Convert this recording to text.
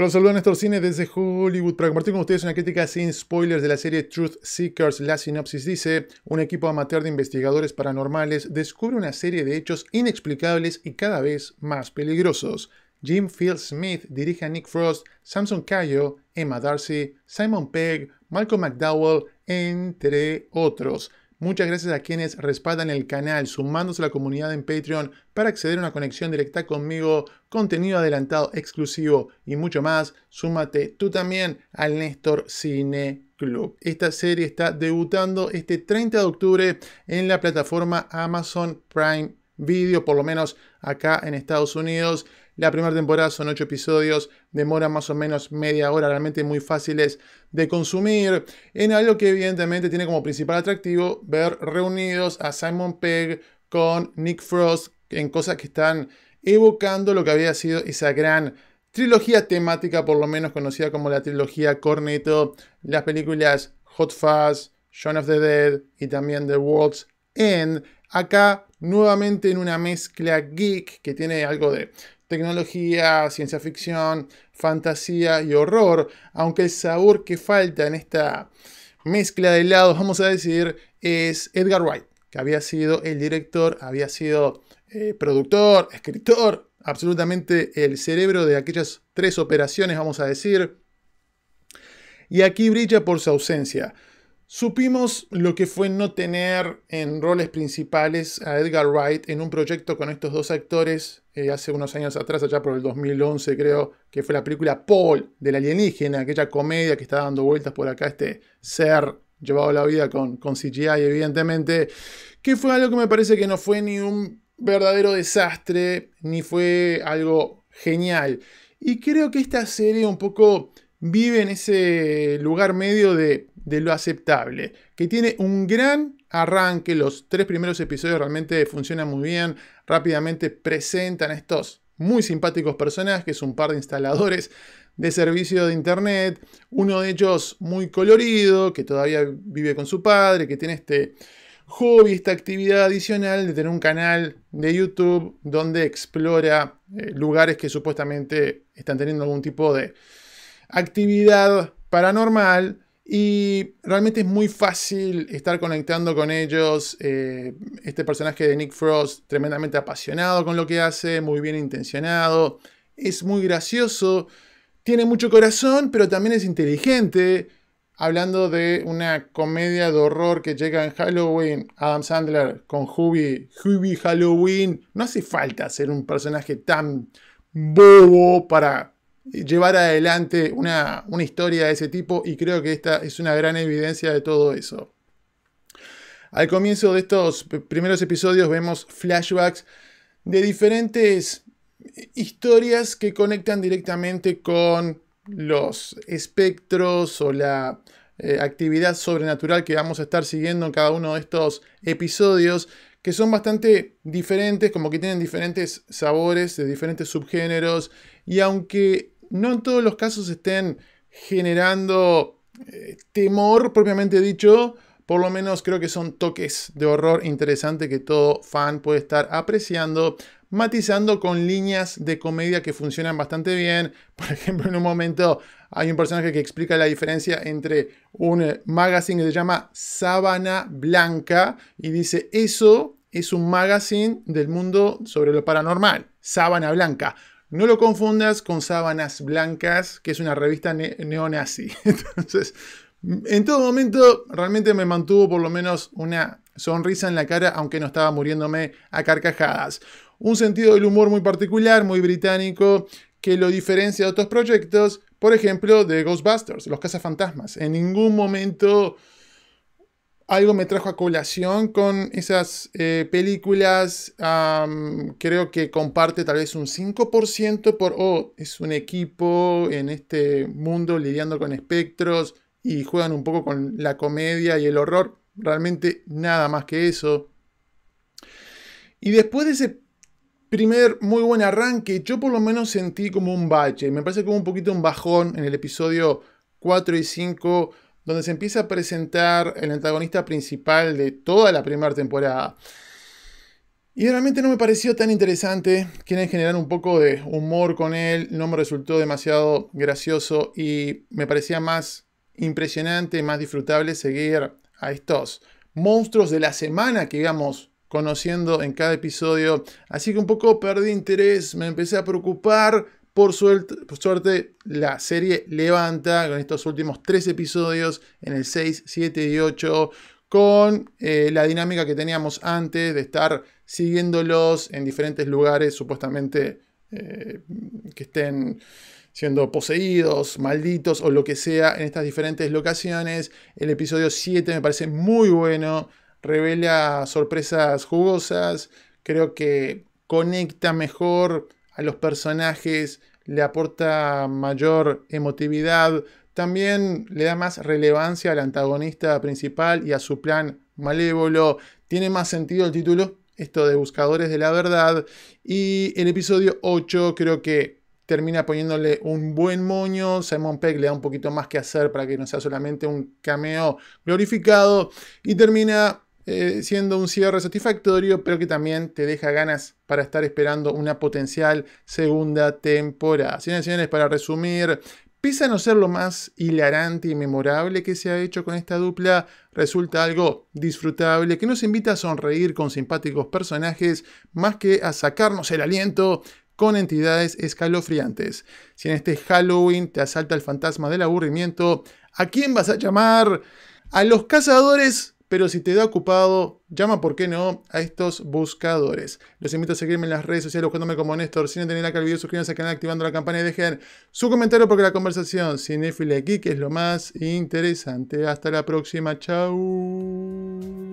Hola, saludos Néstor Cine desde Hollywood para compartir con ustedes una crítica sin spoilers de la serie Truth Seekers. La sinopsis dice, un equipo amateur de investigadores paranormales descubre una serie de hechos inexplicables y cada vez más peligrosos. Jim Field Smith dirige a Nick Frost, Samson Cayo, Emma Darcy, Simon Pegg, Malcolm McDowell, entre otros. Muchas gracias a quienes respaldan el canal, sumándose a la comunidad en Patreon para acceder a una conexión directa conmigo, contenido adelantado exclusivo y mucho más. Súmate tú también al Néstor Cine Club. Esta serie está debutando este 30 de octubre en la plataforma Amazon Prime Video, por lo menos acá en Estados Unidos. La primera temporada son 8 episodios, demoran más o menos media hora, realmente muy fáciles de consumir. En algo que evidentemente tiene como principal atractivo ver reunidos a Simon Pegg con Nick Frost en cosas que están evocando lo que había sido esa gran trilogía temática, por lo menos conocida como la trilogía Corneto, las películas Hot Fuzz, Shaun of the Dead y también The World's End. Acá nuevamente en una mezcla geek que tiene algo de tecnología, ciencia ficción, fantasía y horror, aunque el sabor que falta en esta mezcla de lados, vamos a decir, es Edgar Wright, que había sido el director, había sido eh, productor, escritor, absolutamente el cerebro de aquellas tres operaciones, vamos a decir. Y aquí brilla por su ausencia. Supimos lo que fue no tener en roles principales a Edgar Wright en un proyecto con estos dos actores eh, hace unos años atrás, allá por el 2011 creo, que fue la película Paul del alienígena, aquella comedia que está dando vueltas por acá, este ser llevado a la vida con, con CGI evidentemente, que fue algo que me parece que no fue ni un verdadero desastre, ni fue algo genial. Y creo que esta serie un poco vive en ese lugar medio de de lo aceptable, que tiene un gran arranque, los tres primeros episodios realmente funcionan muy bien, rápidamente presentan estos muy simpáticos personajes, un par de instaladores de servicio de internet, uno de ellos muy colorido, que todavía vive con su padre, que tiene este hobby, esta actividad adicional de tener un canal de YouTube donde explora eh, lugares que supuestamente están teniendo algún tipo de actividad paranormal y realmente es muy fácil estar conectando con ellos. Eh, este personaje de Nick Frost, tremendamente apasionado con lo que hace, muy bien intencionado, es muy gracioso, tiene mucho corazón, pero también es inteligente. Hablando de una comedia de horror que llega en Halloween, Adam Sandler con Hubie, Hubie Halloween. No hace falta ser un personaje tan bobo para llevar adelante una, historia de ese tipo y creo que esta es una gran evidencia de todo eso. Al comienzo de estos primeros episodios vemos flashbacks de diferentes historias que conectan directamente con los espectros o la eh, actividad sobrenatural que vamos a estar siguiendo en cada uno de estos episodios, que son bastante diferentes, como que tienen diferentes sabores de diferentes subgéneros, y aunque no en todos los casos estén generando eh, temor propiamente dicho. Por lo menos creo que son toques de horror interesantes que todo fan puede estar apreciando, matizando con líneas de comedia que funcionan bastante bien. Por ejemplo, en un momento hay un personaje que explica la diferencia entre un eh, magazine que se llama Sábana Blanca y dice, eso es un magazine del mundo sobre lo paranormal, Sábana Blanca. No lo confundas con Sábanas Blancas, que es una revista neonazi. Entonces, en todo momento realmente me mantuvo por lo menos una sonrisa en la cara, aunque no estaba muriéndome a carcajadas. Un sentido del humor muy particular, muy británico, que lo diferencia de otros proyectos, por ejemplo, de Ghostbusters, los cazafantasmas. En ningún momento algo me trajo a colación con esas eh, películas. creo que comparte tal vez un 5% por, oh, es un equipo en este mundo lidiando con espectros y juegan un poco con la comedia y el horror. Realmente nada más que eso. Y después de ese primer muy buen arranque, yo por lo menos sentí como un bache. Me parece como un poquito un bajón en el episodio 4 y 5 donde se empieza a presentar el antagonista principal de toda la primera temporada. Y realmente no me pareció tan interesante. Quieren generar un poco de humor con él. No me resultó demasiado gracioso y me parecía más impresionante, más disfrutable seguir a estos monstruos de la semana que íbamos conociendo en cada episodio. Así que un poco perdí interés, me empecé a preocupar por suerte, la serie levanta con estos últimos tres episodios en el 6, 7 y 8 con eh, la dinámica que teníamos antes de estar siguiéndolos en diferentes lugares supuestamente eh, que estén siendo poseídos, malditos o lo que sea en estas diferentes locaciones. El episodio 7 me parece muy bueno, revela sorpresas jugosas, creo que conecta mejor a los personajes, le aporta mayor emotividad, también le da más relevancia al antagonista principal y a su plan malévolo, tiene más sentido el título, esto de Buscadores de la Verdad, y el episodio 8 creo que termina poniéndole un buen moño, Simon Peck le da un poquito más que hacer para que no sea solamente un cameo glorificado, y termina eh, siendo un cierre satisfactorio, pero que también te deja ganas para estar esperando una potencial segunda temporada. Señoras y señores, para resumir, pisa no ser lo más hilarante y memorable que se ha hecho con esta dupla, resulta algo disfrutable que nos invita a sonreír con simpáticos personajes más que a sacarnos el aliento con entidades escalofriantes. Si en este Halloween te asalta el fantasma del aburrimiento, ¿a quién vas a llamar? A los cazadores pero si te da ocupado, llama, ¿por qué no?, a estos buscadores. Los invito a seguirme en las redes sociales buscándome como Néstor. Sin tener acá el video, suscríbanse al canal activando la campana y dejen su comentario porque la conversación cinéfila que es lo más interesante. Hasta la próxima, chau.